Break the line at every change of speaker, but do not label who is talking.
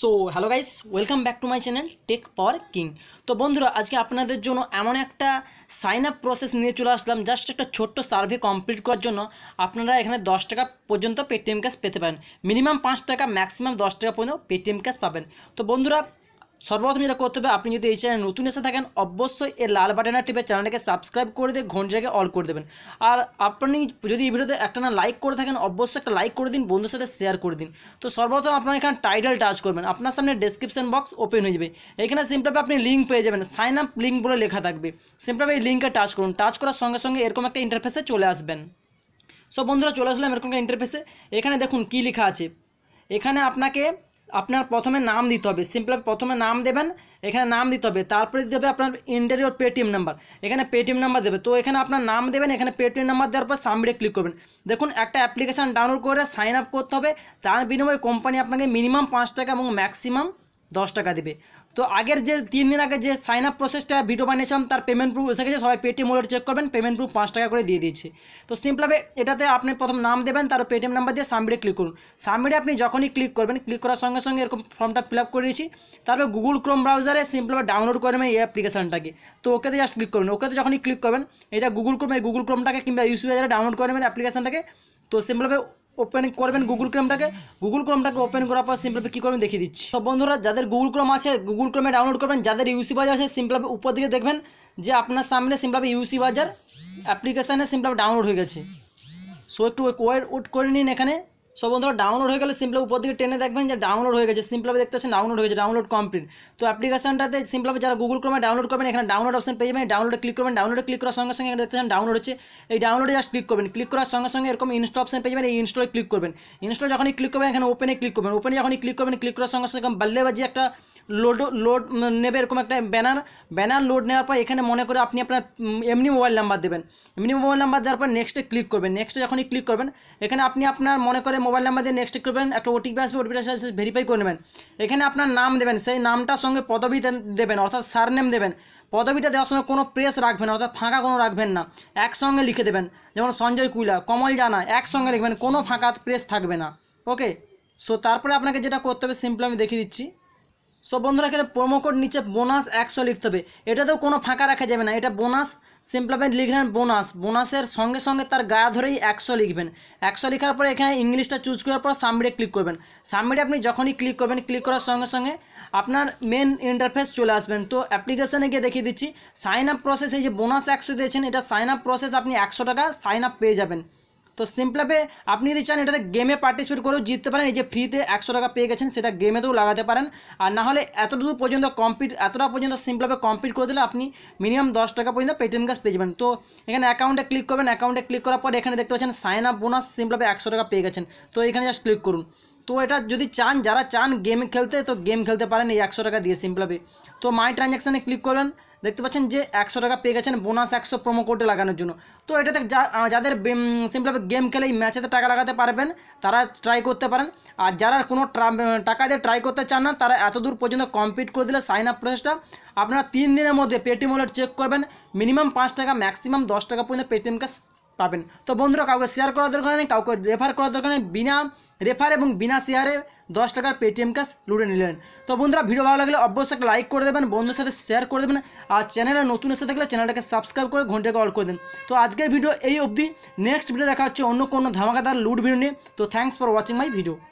so hello guys welcome back to my channel tech power king তো বন্ধুরা আজকে আপনাদের জন্য এমন একটা সাইন আপ প্রসেস নিয়ে চলে আসলাম জাস্ট একটা ছোট্ট সার্ভে কমপ্লিট করার জন্য আপনারা এখানে দশ টাকা পর্যন্ত পেটিএম ক্যাশ পেতে পারেন মিনিমাম পাঁচ টাকা ম্যাক্সিমাম দশ টাকা পর্যন্ত পেটিএম ক্যাশ পাবেন তো বন্ধুরা সর্বপ্রথম যেটা করতে হবে আপনি যদি এই চ্যানেল নতুন এসে থাকেন অবশ্যই এই লাল বাটনটা টিপে চ্যানেলটাকে সাবস্ক্রাইব করে দিয়ে ঘন্টাকে অল করে দেবেন আর আপনি যদি এই ভিডিওতে একটা না লাইক করে থাকেন অবশ্যই একটা লাইক করে দিন বন্ধুর সাথে শেয়ার করে দিন তো সর্বপ্রথম আপনার এখানে টাইটেল টাচ করবেন আপনার সামনে ডেসক্রিপশন বক্স ওপেন হয়ে যাবে এখানে সিম্পলভাবে আপনি লিঙ্ক পেয়ে যাবেন সাইন আপ লিঙ্ক বলে লেখা থাকবে সিম্পলভাবে এই লিঙ্কে টাচ করুন টাচ করার সঙ্গে সঙ্গে এরকম একটা ইন্টারফেসে চলে আসবেন সব বন্ধুরা চলে আসলাম এরকম একটা ইন্টারফেসে এখানে দেখুন কী লেখা আছে এখানে আপনাকে আপনার প্রথমে নাম দিতে হবে সিম্পল প্রথমে নাম দেবেন এখানে নাম দিতে হবে তারপরে দিতে হবে আপনার ইন্টারিওর পেটিএম নাম্বার এখানে পেটিএম নাম্বার দেবে তো এখানে আপনার নাম দেবেন এখানে পেটিএম নাম্বার দেওয়ার পর সামনে ক্লিক করবেন দেখুন একটা অ্যাপ্লিকেশান ডাউনলোড করে সাইন আপ করতে হবে তার বিনিময়ে কোম্পানি আপনাকে মিনিমাম পাঁচ টাকা এবং ম্যাক্সিমাম দশ টাকা দেবে তো আগের যে তিন দিন আগে যে সাইন আপ প্রসেসটা ভিডিও বানিয়েছিলাম তার পেমেন্ট প্রুফ এসে গেছে সবাই পেটিএম ওয়ালেট চেক করবেন পেমেন্ট প্রুফ পাঁচ টাকা করে দিয়ে দিয়েছে তো সিম্পলভাবে এটাতে আপনি প্রথম নাম দেবেন তারপর পেটিএম নাম্বার দিয়ে সামবিডে ক্লিক করুন সামবিডে আপনি যখনই ক্লিক করবেন ক্লিক করার সঙ্গে সঙ্গে এরকম ফর্মটা ফিল আপ করে দিয়েছি তারপর গুগল ক্রোম ব্রাউজারে সিম্পলভাবে ডাউনলোড করে নেবেন এই অ্যাপ্লিকেশনটাকে তো ওকেতে জাস্ট ক্লিক করবেন ওকেতে যখনই ক্লিক করবেন এটা গুগল ক্রোম এই গুগল ক্রোমটাকে কিংবা ইউসি ব্রাউজারে ডাউনলোড করে নেবেন অ্যাপ্লিকেশনটাকে তো সিম্পলভাবে ওপেন করবেন গুগল ক্রোমটাকে গুগল ক্রোমটাকে ওপেন করার পর সিম্পলভাবে কী করবেন দেখিয়ে দিচ্ছি সব বন্ধুরা যাদের গুগল ক্রোম আছে গুগল ক্রোমে ডাউনলোড করবেন যাদের ইউসি বাজার আছে সিম্পলভাবে উপর দিকে দেখবেন যে আপনার সামনে সিম্পলভাবে ইউসি বাজার অ্যাপ্লিকেশানে সিম্পলভাবে ডাউনলোড হয়ে গেছে সো একটু ওয়েট ওয়েট করে নিন এখানে সো বন্ধুরা ডাউনলোড হয়ে গেলে সিম্পলি উপর দিকে টেনে দেখবেন যে ডাউনলোড হয়ে গেছে সিম্পলাপে দেখতে পাচ্ছেন ডাউনলোড হয়ে গেছে ডাউনলোড কমপ্লিট তো অ্যাপ্লিকেশনটাতে সিম্পলাপে যারা গুগল ক্রমে ডাউনলোড করবেন এখানে ডাউনলোড অপশন পেয়ে যাবেন ডাউনলোডে ক্লিক করবেন ডাউনলোডে ক্লিক করার সঙ্গে সঙ্গে এখানে দেখতে পাচ্ছেন ডাউনলোড হচ্ছে এই ডাউনলোডে জাস্ট ক্লিক করবেন ক্লিক করার সঙ্গে সঙ্গে এরকম ইনস্টল অপশন পেয়ে যাবেন এই ইনস্টলে ক্লিক করবেন ইনস্টল যখনই ক্লিক করবেন এখানে ওপেনে ক্লিক করবেন ওপেনে যখনই ক্লিক করবেন ক্লিক করার সঙ্গে সঙ্গে বাল্লে বাজি একটা লোড লোড নেবে এরকম একটা ব্যানার ব্যানার লোড নেওয়ার পর এখানে মনে করে আপনি আপনার এমনি মোবাইল নাম্বার দেবেন এমনি মোবাইল নাম্বার দেওয়ার পর নেক্সটে ক্লিক করবেন নেক্সটে যখনই ক্লিক করবেন এখানে আপনি আপনার মনে করে মোবাইল নাম্বার দিয়ে নেক্সটে করবেন একটা ওটিপি আসবে ওটিপি ওটিপিটা ভেরিফাই করে নেবেন এখানে আপনার নাম দেবেন সেই নামটার সঙ্গে পদবি দেবেন অর্থাৎ সার নেম দেবেন পদবিটা দেওয়ার সময় কোনো প্রেস রাখবেন অর্থাৎ ফাঁকা কোনো রাখবেন না একসঙ্গে লিখে দেবেন যেমন সঞ্জয় কুইলা কমল জানা একসঙ্গে লিখবেন কোনো ফাঁকা প্রেস থাকবে না ওকে সো তারপরে আপনাকে যেটা করতে হবে সিম্পল আমি দেখিয়ে দিচ্ছি সো বন্ধুরা এখানে প্রোমো কোড নিচে বোনাস একশো লিখতে হবে এটাতেও কোনো ফাঁকা রাখা যাবে না এটা বোনাস সিম্পলামেন্ট লিখলেন বোনাস বোনাসের সঙ্গে সঙ্গে তার গায়ে ধরেই একশো লিখবেন একশো লেখার পরে এখানে ইংলিশটা চুজ করার পর সাবমিটে ক্লিক করবেন সাবমিটে আপনি যখনই ক্লিক করবেন ক্লিক করার সঙ্গে সঙ্গে আপনার মেন ইন্টারফেস চলে আসবেন তো অ্যাপ্লিকেশানে গিয়ে দেখিয়ে দিচ্ছি সাইন আপ প্রসেস এই যে বোনাস একশো দিয়েছেন এটা সাইন আপ প্রসেস আপনি একশো টাকা সাইন আপ পেয়ে যাবেন তো সিম্পলাপে আপনি যদি চান এটাতে গেমে পার্টিসিপেট করেও জিততে পারেন এই যে ফ্রিতে একশো টাকা পেয়ে গেছেন সেটা গেমেতেও লাগাতে পারেন আর না হলে এতটুকু পর্যন্ত কমপ্লিট এতটা পর্যন্ত সিম্পলাপে কমপ্লিট করে দিলে আপনি মিনিমাম দশ টাকা পর্যন্ত পেটিএম ক্যাশ পেয়ে যাবেন তো এখানে অ্যাকাউন্টে ক্লিক করবেন অ্যাকাউন্টে ক্লিক করার পর এখানে দেখতে পাচ্ছেন সাইন আপ বোনাস সিম্পলাপে একশো টাকা পেয়ে গেছেন তো এখানে জাস্ট ক্লিক করুন তো এটা যদি চান যারা চান গেম খেলতে তো গেম খেলতে পারেন এই একশো টাকা দিয়ে সিম্পলভাবে তো মাই ট্রানজ্যাকশানে ক্লিক করবেন দেখতে পাচ্ছেন যে একশো টাকা পেয়ে গেছেন বোনাস একশো প্রোমো কোডে লাগানোর জন্য তো এটাতে যা যাদের সিম্পলভাবে গেম খেলে এই ম্যাচেতে টাকা লাগাতে পারবেন তারা ট্রাই করতে পারেন আর যারা কোনো টাকা দিয়ে ট্রাই করতে চান না তারা এত দূর পর্যন্ত কমপ্লিট করে দিলে সাইন আপ প্রসেসটা আপনারা তিন দিনের মধ্যে পেটিএম ওয়ালেট চেক করবেন মিনিমাম পাঁচ টাকা ম্যাক্সিমাম দশ টাকা পর্যন্ত পেটিএম ক্যাশ পাবেন তো বন্ধুরা কাউকে শেয়ার করার দরকার নেই কাউকে রেফার করার দরকার নেই বিনা রেফার এবং বিনা শেয়ারে দশ টাকার পেটিএম ক্যাশ লুটে নিলেন তো বন্ধুরা ভিডিও ভালো লাগলে অবশ্যই একটা লাইক করে দেবেন বন্ধুর সাথে শেয়ার করে দেবেন আর চ্যানেলে নতুন এসে থাকলে চ্যানেলটাকে সাবস্ক্রাইব করে ঘন্টাকে অল করে দেন তো আজকের ভিডিও এই অবধি নেক্সট ভিডিও দেখা হচ্ছে অন্য কোনো ধামাকাদার লুট ভিডিও নিয়ে তো thanks for watching my video